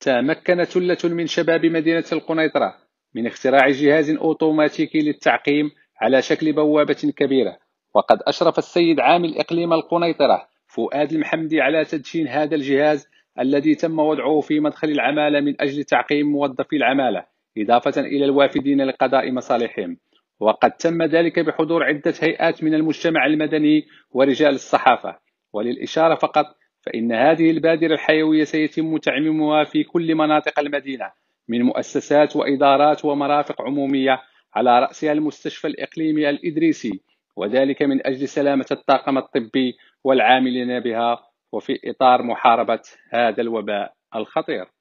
تمكن ثلة من شباب مدينة القنيطرة من اختراع جهاز أوتوماتيكي للتعقيم على شكل بوابة كبيرة وقد أشرف السيد عامل إقليم القنيطرة فؤاد المحمدي على تدشين هذا الجهاز الذي تم وضعه في مدخل العمالة من أجل تعقيم موظفي العمالة إضافة إلى الوافدين لقضاء مصالحهم وقد تم ذلك بحضور عدة هيئات من المجتمع المدني ورجال الصحافة وللإشارة فقط فإن هذه البادرة الحيوية سيتم تعميمها في كل مناطق المدينة من مؤسسات وإدارات ومرافق عمومية على رأسها المستشفى الإقليمي الإدريسي وذلك من أجل سلامة الطاقم الطبي والعاملين بها وفي إطار محاربة هذا الوباء الخطير